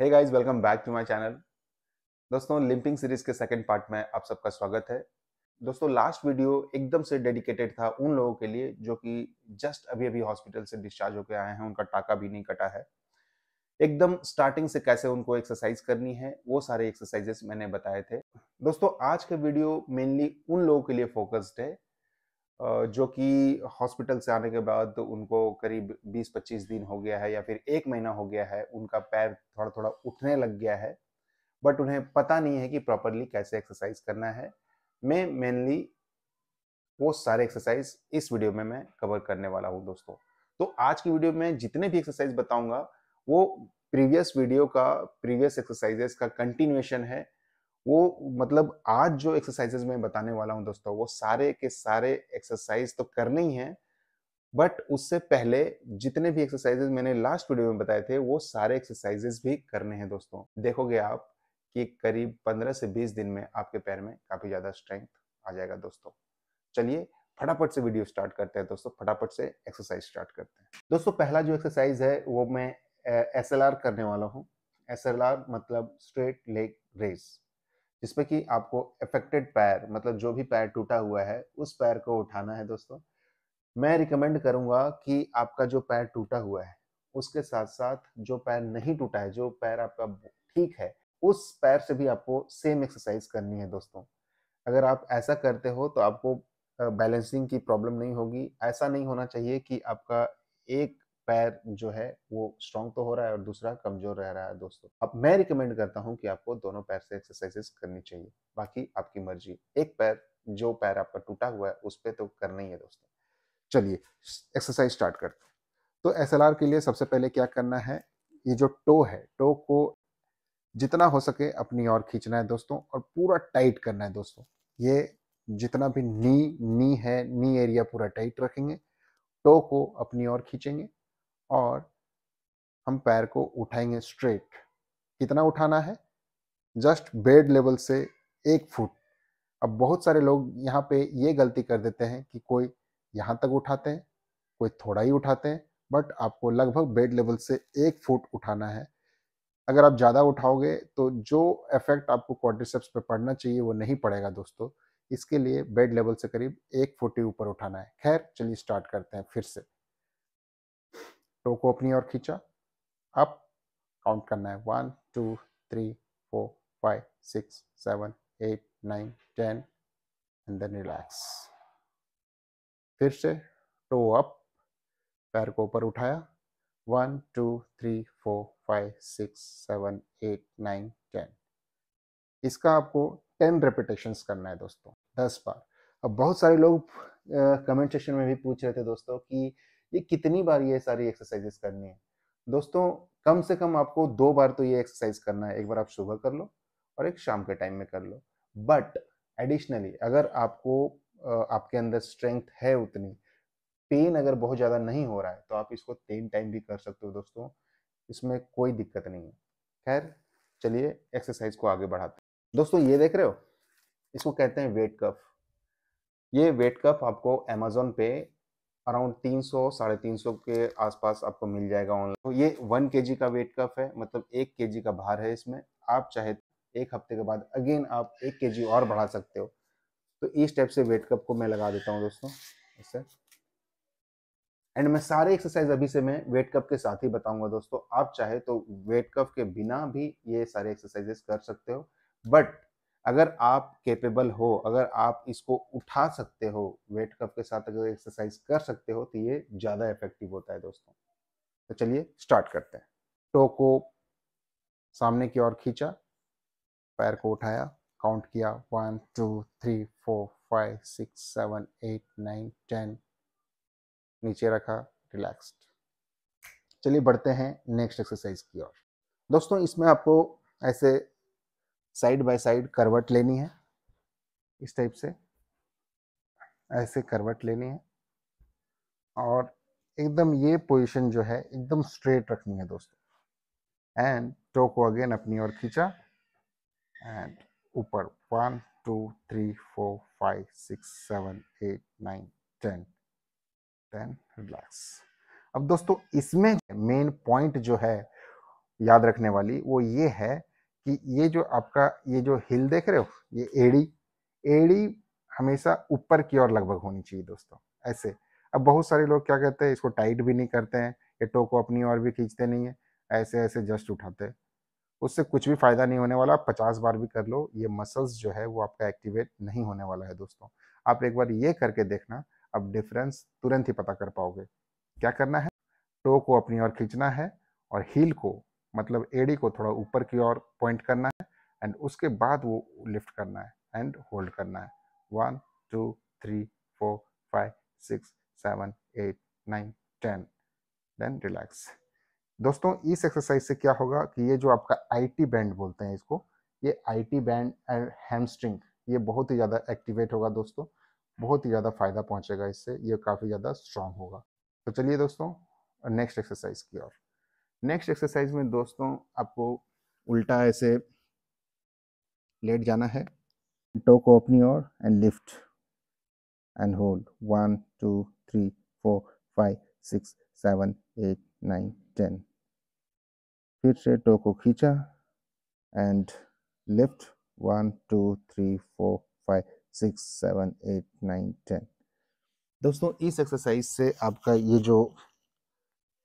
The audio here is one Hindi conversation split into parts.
hey guys welcome back to my channel दोस्तों लिंपिंग सीरीज के सेकंड पार्ट में आप सबका स्वागत है दोस्तों लास्ट वीडियो एकदम से डेडिकेटेड था उन लोगों के लिए जो कि जस्ट अभी अभी हॉस्पिटल से डिस्चार्ज होकर आए हैं उनका टाका भी नहीं कटा है एकदम स्टार्टिंग से कैसे उनको एक्सरसाइज करनी है वो सारे एक्सरसाइजेस मैंने बताए थे दोस्तों आज का वीडियो मेनली उन लोगों के लिए फोकस्ड है जो कि हॉस्पिटल से आने के बाद उनको करीब 20-25 दिन हो गया है या फिर एक महीना हो गया है उनका पैर थोड़ा थोड़ा उठने लग गया है बट उन्हें पता नहीं है कि प्रॉपरली कैसे एक्सरसाइज करना है मैं मेनली वो सारे एक्सरसाइज इस वीडियो में मैं कवर करने वाला हूँ दोस्तों तो आज की वीडियो में जितने भी एक्सरसाइज बताऊंगा वो प्रीवियस वीडियो का प्रीवियस एक्सरसाइजेस का कंटिन्यूएशन है वो मतलब आज जो एक्सरसाइजेज मैं बताने वाला हूँ दोस्तों वो सारे के सारे एक्सरसाइज तो करने ही हैं बट उससे पहले जितने भी एक्सरसाइजेज मैंने लास्ट वीडियो में बताए थे वो सारे एक्सरसाइजेज भी करने हैं दोस्तों देखोगे आप कि करीब 15 से 20 दिन में आपके पैर में काफ़ी ज़्यादा स्ट्रेंथ आ जाएगा दोस्तों चलिए फटाफट से वीडियो स्टार्ट करते हैं दोस्तों फटाफट से एक्सरसाइज स्टार्ट करते हैं दोस्तों पहला जो एक्सरसाइज है वो मैं एस करने वाला हूँ एस मतलब स्ट्रेट लेग रेस जिसमें कि आपको अफेक्टेड पैर मतलब जो भी पैर टूटा हुआ है उस पैर को उठाना है दोस्तों मैं रिकमेंड करूंगा कि आपका जो पैर टूटा हुआ है उसके साथ साथ जो पैर नहीं टूटा है जो पैर आपका ठीक है उस पैर से भी आपको सेम एक्सरसाइज करनी है दोस्तों अगर आप ऐसा करते हो तो आपको बैलेंसिंग की प्रॉब्लम नहीं होगी ऐसा नहीं होना चाहिए कि आपका एक पैर जो है वो स्ट्रांग तो हो रहा है और दूसरा कमजोर रह रहा है दोस्तों अब मैं रिकमेंड करता हूँ कि आपको दोनों पैर से एक्सरसाइजेस करनी चाहिए बाकी आपकी मर्जी एक पैर जो पैर आपका टूटा हुआ है उस पर तो करना ही है दोस्तों चलिए एक्सरसाइज स्टार्ट करते हैं तो एस के लिए सबसे पहले क्या करना है ये जो टो है टो को जितना हो सके अपनी ओर खींचना है दोस्तों और पूरा टाइट करना है दोस्तों ये जितना भी नी नी है नी एरिया पूरा टाइट रखेंगे टो को अपनी ओर खींचेंगे और हम पैर को उठाएंगे स्ट्रेट कितना उठाना है जस्ट बेड लेवल से एक फुट अब बहुत सारे लोग यहाँ पे ये गलती कर देते हैं कि कोई यहाँ तक उठाते हैं कोई थोड़ा ही उठाते हैं बट आपको लगभग बेड लेवल से एक फुट उठाना है अगर आप ज़्यादा उठाओगे तो जो इफेक्ट आपको क्वाड्रिसेप्स पे पड़ना चाहिए वो नहीं पड़ेगा दोस्तों इसके लिए बेड लेवल से करीब एक फुट ही ऊपर उठाना है खैर चलिए स्टार्ट करते हैं फिर से टो तो को अपनी ओर खींचा अब काउंट करना है one two three four five six seven eight nine ten and then relax फिर से टो अप पैर को ऊपर उठाया one two three four five six seven eight nine ten इसका आपको टेन रेपिटेशंस करना है दोस्तों दस बार अब बहुत सारे लोग कमेंट सेक्शन में भी पूछ रहे थे दोस्तों कि ये कितनी बार ये सारी एक्सरसाइजेस करनी है दोस्तों कम से कम आपको दो बार तो ये एक्सरसाइज करना है एक बार आप सुबह कर लो और एक शाम के टाइम में कर लो बट एडिशनली अगर आपको आपके अंदर स्ट्रेंथ है उतनी पेन अगर बहुत ज़्यादा नहीं हो रहा है तो आप इसको तीन टाइम भी कर सकते हो दोस्तों इसमें कोई दिक्कत नहीं है खैर चलिए एक्सरसाइज को आगे बढ़ाते हैं दोस्तों ये देख रहे हो इसको कहते हैं वेट कफ ये वेट कफ आपको अमेजोन पे अराउंड तीन सौ साढ़े तीन सौ के आसपास आपको मिल जाएगा ऑनलाइन तो ये वन के जी का वेट कफ है मतलब एक के जी का भार है इसमें आप चाहे तो एक हफ्ते के बाद अगेन आप एक के जी और बढ़ा सकते हो तो इस टाइप से वेट कप को मैं लगा देता हूँ दोस्तों इससे एंड मैं सारे एक्सरसाइज अभी से मैं वेट कप के साथ ही बताऊंगा दोस्तों आप चाहे तो वेट कप के बिना भी ये सारे एक्सरसाइजेस कर सकते हो बट अगर आप कैपेबल हो अगर आप इसको उठा सकते हो वेट कप के साथ अगर एक्सरसाइज कर सकते हो तो ये ज़्यादा इफेक्टिव होता है दोस्तों तो चलिए स्टार्ट करते हैं टो को सामने की ओर खींचा पैर को उठाया काउंट किया one two three four five six seven eight nine ten नीचे रखा रिलैक्स्ड चलिए बढ़ते हैं नेक्स्ट एक्सरसाइज की ओर दोस्तों इसमें आपको ऐसे साइड बाय साइड करवट लेनी है इस टाइप से ऐसे करवट लेनी है और एकदम ये पोजीशन जो है एकदम स्ट्रेट रखनी है दोस्तों एंड टो को अगेन अपनी ओर खींचा एंड ऊपर one two three four five six seven eight nine ten ten relax अब दोस्तों इसमें मेन पॉइंट जो है याद रखने वाली वो ये है कि ये जो आपका ये जो हिल देख रहे हो ये एड़ी एड़ी हमेशा ऊपर की ओर लगभग होनी चाहिए दोस्तों ऐसे अब बहुत सारे लोग क्या कहते हैं इसको टाइट भी नहीं करते हैं ये टो को अपनी ओर भी खींचते नहीं है ऐसे ऐसे जस्ट उठाते हैं उससे कुछ भी फ़ायदा नहीं होने वाला आप पचास बार भी कर लो ये मसल्स जो है वो आपका एक्टिवेट नहीं होने वाला है दोस्तों आप एक बार ये करके देखना अब डिफरेंस तुरंत ही पता कर पाओगे क्या करना है टो को अपनी ओर खींचना है और हील को मतलब एडी को थोड़ा ऊपर की ओर पॉइंट करना है एंड उसके बाद वो लिफ्ट करना है एंड होल्ड करना है one two three four five six seven eight nine ten then relax दोस्तों इस एक्सरसाइज से क्या होगा कि ये जो आपका आईटी बैंड बोलते हैं इसको ये आईटी बैंड एंड हैमस्ट्रिंग ये बहुत ही ज़्यादा एक्टिवेट होगा दोस्तों बहुत ही ज़्यादा फायदा पहुँचेगा इससे ये काफ़ी ज़्यादा स्ट्रांग होगा तो चलिए दोस्तों नेक्स्ट एक्सरसाइज की ओर नेक्स्ट एक्सरसाइज में दोस्तों आपको उल्टा ऐसे लेट जाना है टो को अपनी ओर and lift and hold one two three four five six seven eight nine ten फिर से टो को खींचा and lift one two three four five six seven eight nine ten दोस्तों इस एक्सरसाइज से आपका ये जो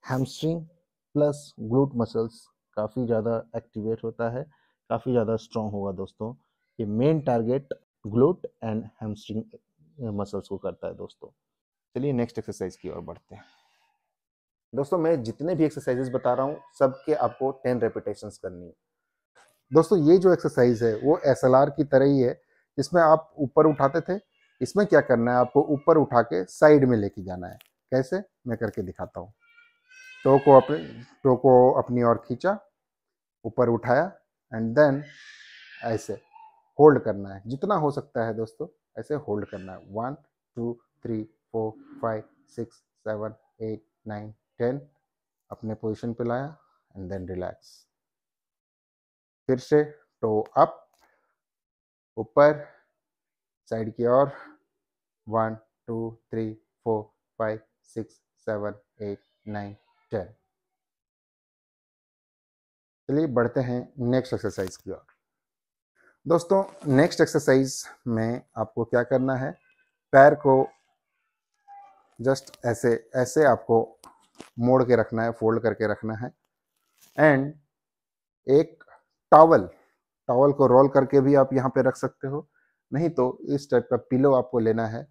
हैमस्ट्रिंग प्लस ग्लूट मसल्स काफ़ी ज़्यादा एक्टिवेट होता है काफ़ी ज़्यादा स्ट्रॉन्ग होगा दोस्तों ये main target glute and hamstring muscles को करता है दोस्तों चलिए नेक्स्ट एक्सरसाइज की ओर बढ़ते हैं दोस्तों मैं जितने भी एक्सरसाइजेस बता रहा हूँ सबके आपको टेन रेपिटेशंस करनी है दोस्तों ये जो एक्सरसाइज है वो एस की तरह ही है जिसमें आप ऊपर उठाते थे इसमें क्या करना है आपको ऊपर उठा के साइड में लेके जाना है कैसे मैं करके दिखाता हूँ टो को अपने टो को अपनी ओर खींचा ऊपर उठाया एंड देन ऐसे होल्ड करना है जितना हो सकता है दोस्तों ऐसे होल्ड करना है one two three four five six seven eight nine ten अपने पोजीशन पे लाया एंड देन रिलैक्स फिर से टो अप ऊपर साइड की ओर one two three four five six seven eight nine है चलिए बढ़ते हैं नेक्स्ट एक्सरसाइज की ओर दोस्तों नेक्स्ट एक्सरसाइज में आपको क्या करना है पैर को जस्ट ऐसे ऐसे आपको मोड़ के रखना है फोल्ड करके रखना है एंड एक टॉवल टॉवल को रोल करके भी आप यहाँ पे रख सकते हो नहीं तो इस टाइप का पिलो आपको लेना है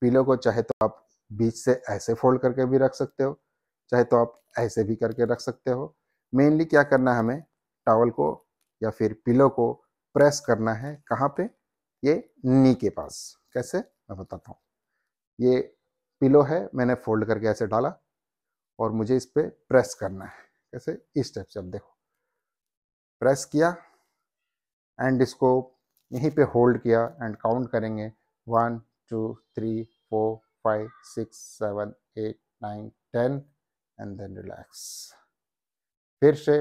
पिलो को चाहे तो आप बीच से ऐसे फोल्ड करके भी रख सकते हो चाहे तो आप ऐसे भी करके रख सकते हो मेनली क्या करना है हमें टॉवल को या फिर पिलो को प्रेस करना है कहाँ पे ये नी के पास कैसे मैं बताता हूँ ये पिलो है मैंने फोल्ड करके ऐसे डाला और मुझे इस पर प्रेस करना है कैसे इस टाइप से अब देखो प्रेस किया एंड इसको यहीं पे होल्ड किया एंड काउंट करेंगे one two three four five six seven eight nine ten and then relax फिर से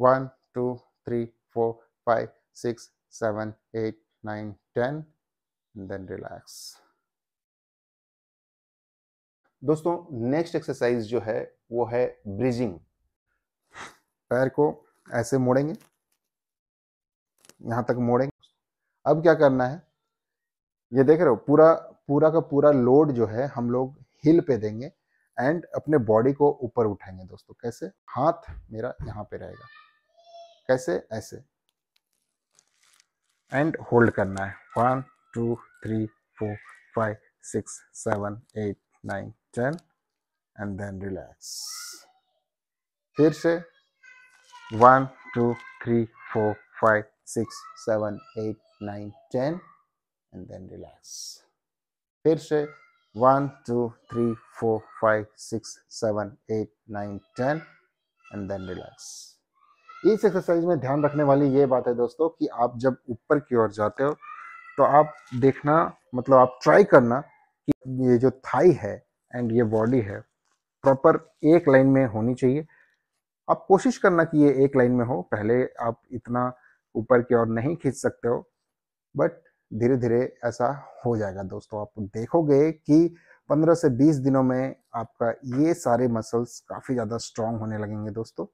one two three four five six seven eight nine ten and then relax दोस्तों नेक्स्ट एक्सरसाइज जो है वो है ब्रिजिंग पैर को ऐसे मोड़ेंगे यहां तक मोड़ेंगे अब क्या करना है ये देख रहे हो पूरा पूरा का पूरा लोड जो है हम लोग हिल पे देंगे एंड अपने बॉडी को ऊपर उठाएंगे दोस्तों कैसे हाथ मेरा यहाँ पे रहेगा कैसे ऐसे एंड होल्ड करना है one two three four five six seven eight nine ten and then relax फिर से one two three four five six seven eight nine ten and then relax फिर से 1 2 3 4 5 6 7 8 9 10 एंड देन रिलैक्स इस एक्सरसाइज में ध्यान रखने वाली ये बात है दोस्तों कि आप जब ऊपर की ओर जाते हो तो आप देखना मतलब आप ट्राई करना कि ये जो थाई है एंड ये बॉडी है प्रॉपर एक लाइन में होनी चाहिए आप कोशिश करना कि ये एक लाइन में हो पहले आप इतना ऊपर की ओर नहीं खींच सकते हो बट धीरे धीरे ऐसा हो जाएगा दोस्तों आप देखोगे कि 15 से 20 दिनों में आपका ये सारे मसल्स काफ़ी ज़्यादा स्ट्रॉन्ग होने लगेंगे दोस्तों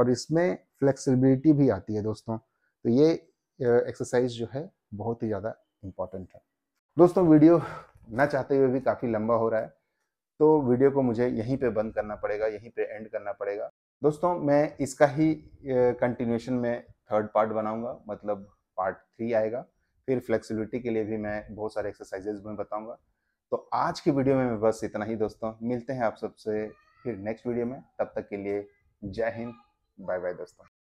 और इसमें फ्लेक्सिबिलिटी भी आती है दोस्तों तो ये एक्सरसाइज जो है बहुत ही ज़्यादा इम्पॉर्टेंट है दोस्तों वीडियो ना चाहते हुए भी काफ़ी लंबा हो रहा है तो वीडियो को मुझे यहीं पे बंद करना पड़ेगा यहीं पे एंड करना पड़ेगा दोस्तों मैं इसका ही कंटिन्यूशन में थर्ड पार्ट बनाऊंगा मतलब पार्ट थ्री आएगा फिर फ्लेक्सिबिलिटी के लिए भी मैं बहुत सारे एक्सरसाइजेज में बताऊँगा तो आज की वीडियो में बस इतना ही दोस्तों मिलते हैं आप सबसे फिर नेक्स्ट वीडियो में तब तक के लिए जय हिंद बाय बाय दोस्तों